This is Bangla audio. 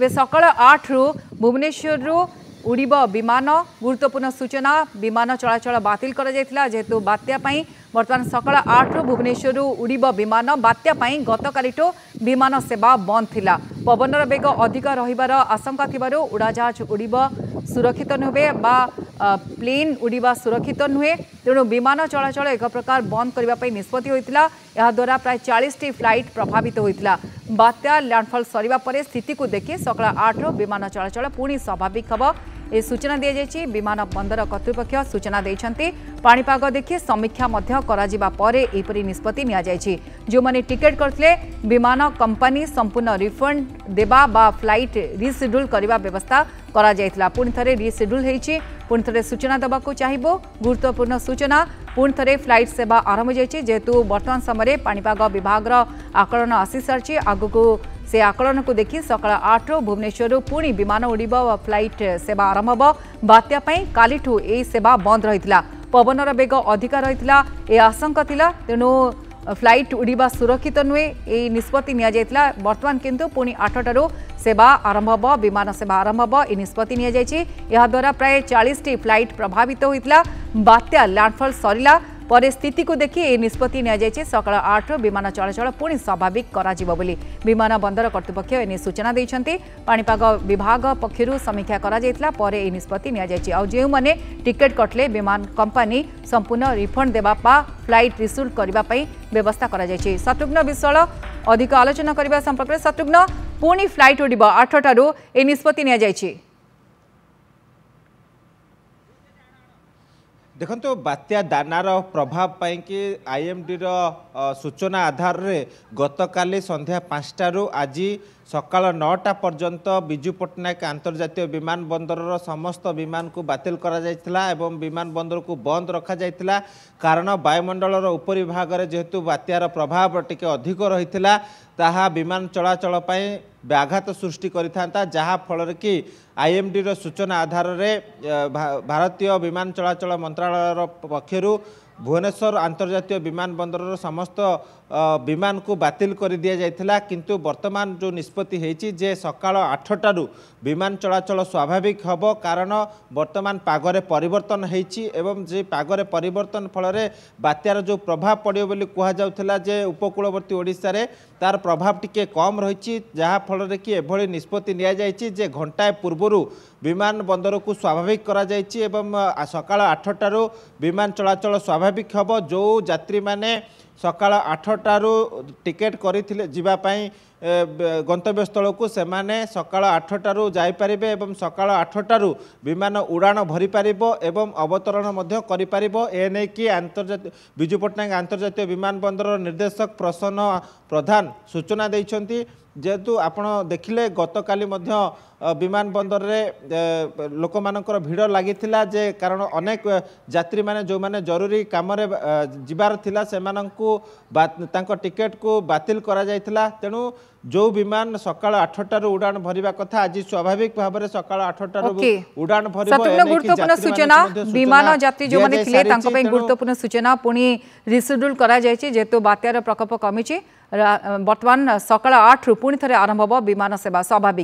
তবে সকাল আটু ভুবনেশ্বর উড়ব বিমান গুরুত্বপূর্ণ সূচনা বিমান চলাচল বাতিল করা যাই যেহেতু বাত্যাপ্রাই বর্তমান সকাল আটু ভুবনেশ্বর উড়ব বিমান বাত্যাপ্রাই গতকালিঠু বিমান সেবা বন্ধ লা পবনর বেগ অধিক রহবার আশঙ্কা থাকার উড়াজাহাজ উড়ব সুরক্ষিত নুহে বা প্লেন উড়া সুরক্ষিত নুহে তেমন বিমান চলাচল এক প্রকার বন্ধ করা নিষ্পতি হয়েছিল এদ্বারা প্রায় চাশটি ফ্লাইট প্রভাবিত হয়েছিল বাত্যা ল্যান্ডফল সরিবা পরে স্থিতি দেখি সকাল আঠর বিমান চলাচল পুঁ স্বাভাবিক হব ଏ ସୂଚନା ଦିଆଯାଇଛି ବିମାନ ବନ୍ଦର କର୍ତ୍ତୃପକ୍ଷ ସୂଚନା ଦେଇଛନ୍ତି ପାଣିପାଗ ଦେଖି ସମୀକ୍ଷା ମଧ୍ୟ କରାଯିବା ପରେ ଏହିପରି ନିଷ୍ପତ୍ତି ନିଆଯାଇଛି ଯେଉଁମାନେ ଟିକେଟ୍ କରିଥିଲେ ବିମାନ କମ୍ପାନୀ ସମ୍ପୂର୍ଣ୍ଣ ରିଫଣ୍ଡ ଦେବା ବା ଫ୍ଲାଇଟ୍ ରିସେଡ୍ୟୁଲ୍ କରିବା ବ୍ୟବସ୍ଥା କରାଯାଇଥିଲା ପୁଣି ଥରେ ରିସେଡ୍ୟୁଲ୍ ହୋଇଛି पुणे सूचना देवा चाहिए गुरुत्वपूर्ण सूचना पुणे फ्लैट सेवा आरंभ जेहेतु बर्तमान समय पापाग विभाग आकलन आसी सारी आगक से आकलन को देख सका आठ रु भुवनेश्वर पुणी विमान उड़ब फ्लैट सेवा आरंभ हो बात्यापाई काली सेवा बंद रही पवनर बेग अधिक रही आशंका तेणु ଫ୍ଲାଇଟ୍ ଉଡ଼ିବା ସୁରକ୍ଷିତ ନୁହେଁ ଏହି ନିଷ୍ପତ୍ତି ନିଆଯାଇଥିଲା ବର୍ତ୍ତମାନ କିନ୍ତୁ ପୁଣି ଆଠଟାରୁ ସେବା ଆରମ୍ଭ ହେବ ବିମାନ ସେବା ଆରମ୍ଭ ହେବ ଏହି ନିଷ୍ପତ୍ତି ନିଆଯାଇଛି ଏହାଦ୍ୱାରା ପ୍ରାୟ ଚାଳିଶଟି ଫ୍ଲାଇଟ୍ ପ୍ରଭାବିତ ହୋଇଥିଲା ବାତ୍ୟା ଲ୍ୟାଣ୍ଡଫଲ୍ ସରିଲା পরে স্থিতিকে দেখি এই নিষ্পতি নিয়েছে সকাল আটর বিমান চলাচল পুঁ স্বাভাবিক করা বলে বিমান বন্দর কর্তৃপক্ষ এনে সূচনা দিয়েছেন পাপাগ বিভাগ পক্ষ সমীক্ষা করা পরে এই নিষ্পতি নিয়েছে আউমানে টিকেট কটলে বিমান কম্পানি সম্পূর্ণ রিফন্ড দেওয়া বা ফ্লাইট রিসুল্ট করা ব্যবস্থা করা শত্রুঘ্ন বিশাল অধিক আলোচনা করা সম্পর্কে শত্রুঘ্ন পুঁ ফ্লাইট উড়ব আঠটার এই নিষ্পতি নিয়েছে ଦେଖନ୍ତୁ ବାତ୍ୟା ଦାନାର ପ୍ରଭାବ ପାଇଁକି ଆଇଏମ୍ଡିର ସୂଚନା ଆଧାରରେ ଗତକାଲି ସନ୍ଧ୍ୟା ପାଞ୍ଚଟାରୁ ଆଜି ସକାଳ ନଅଟା ପର୍ଯ୍ୟନ୍ତ ବିଜୁ ପଟ୍ଟନାୟକ ଆନ୍ତର୍ଜାତୀୟ ବିମାନବନ୍ଦରର ସମସ୍ତ ବିମାନକୁ ବାତିଲ କରାଯାଇଥିଲା ଏବଂ ବିମାନବନ୍ଦରକୁ ବନ୍ଦ ରଖାଯାଇଥିଲା କାରଣ ବାୟୁମଣ୍ଡଳର ଉପରି ଭାଗରେ ଯେହେତୁ ବାତ୍ୟାର ପ୍ରଭାବ ଟିକେ ଅଧିକ ରହିଥିଲା ତାହା ବିମାନ ଚଳାଚଳ ପାଇଁ ବ୍ୟାଘାତ ସୃଷ୍ଟି କରିଥାନ୍ତା ଯାହାଫଳରେ କି ଆଇ ଏମ୍ ଡିର ସୂଚନା ଆଧାରରେ ଭାରତୀୟ ବିମାନ ଚଳାଚଳ ମନ୍ତ୍ରଣାଳୟର ପକ୍ଷରୁ ভুবনেশ্বর আন্তর্জাতীয় বিমানবন্দরর সমস্ত বিমানকু বাতিল করে দিয়া যাইতিলা কিন্তু বর্তমান যে নিষ্পতি হয়েছি যে সকাল আঠটার বিমান চলাচল স্বাভাবিক হব কারণ বর্তমান পাগরে পরিবর্তন হয়েছি এবং যে পাগরে পরিবর্তন ফলরে বাত্যার যে প্রভাব পড়বে বলে কুহযাওয়া যে উপকূলবর্তী ওড়শার তার প্রভাব টিকি কম রয়েছে যা ফলরে কি এভাবে নিষ্পতি নিয়ে যাই যে ঘণ্টায় পূর্বর ବିମାନ ବନ୍ଦରକୁ ସ୍ୱାଭାବିକ କରାଯାଇଛି ଏବଂ ସକାଳ ଆଠଟାରୁ ବିମାନ ଚଳାଚଳ ସ୍ୱାଭାବିକ ହେବ ଯେଉଁ ଯାତ୍ରୀମାନେ ସକାଳ ଆଠଟାରୁ ଟିକେଟ୍ କରିଥିଲେ ଯିବା ପାଇଁ ଗନ୍ତବ୍ୟସ୍ଥଳକୁ ସେମାନେ ସକାଳ ଆଠଟାରୁ ଯାଇପାରିବେ ଏବଂ ସକାଳ ଆଠଟାରୁ ବିମାନ ଉଡ଼ାଣ ଭରିପାରିବ ଏବଂ ଅବତରଣ ମଧ୍ୟ କରିପାରିବ ଏ ନେଇକି ଆନ୍ତର୍ଜାତୀୟ ବିଜୁ ପଟ୍ଟନାୟକ ଆନ୍ତର୍ଜାତୀୟ ବିମାନ ବନ୍ଦରର ନିର୍ଦ୍ଦେଶକ ପ୍ରସନ୍ନ ପ୍ରଧାନ ସୂଚନା ଦେଇଛନ୍ତି ଯେହେତୁ ଆପଣ ଦେଖିଲେ ଗତକାଲି ମଧ୍ୟ ବିମାନ ବନ୍ଦରରେ ଲୋକମାନଙ୍କର ଭିଡ଼ ଲାଗିଥିଲା ଯେ କାରଣ ଅନେକ ଯାତ୍ରୀମାନେ ଯେଉଁମାନେ ଜରୁରୀ କାମରେ ଯିବାର ଥିଲା ସେମାନଙ୍କୁ ତାଙ୍କ ଟିକେଟ୍କୁ ବାତିଲ କରାଯାଇଥିଲା ତେଣୁ ଯେଉଁ ବିମାନ ସକାଳ ଆଠଟାରୁ ଉଡ଼ାଣ ଭରିବା କଥା ଆଜି ସ୍ୱାଭାବିକ ଭାବରେ ସକାଳ ଆଠଟାରୁ ଉଡ଼ାଣ ଭରିବ ଗୁରୁତ୍ୱପୂର୍ଣ୍ଣ ସୂଚନା ବିମାନ ଯାତ୍ରୀ ଯେଉଁମାନେ ଥିଲେ ତାଙ୍କ ପାଇଁ ଗୁରୁତ୍ୱପୂର୍ଣ୍ଣ ସୂଚନା ପୁଣି ରିସେଡ୍ୟୁଲ୍ କରାଯାଇଛି ଯେହେତୁ ବାତ୍ୟାର ପ୍ରକୋପ କମିଛି ବର୍ତ୍ତମାନ ସକାଳ ଆଠରୁ ପୁଣି ଥରେ ଆରମ୍ଭ ହେବ ବିମାନ ସେବା ସ୍ୱାଭାବିକ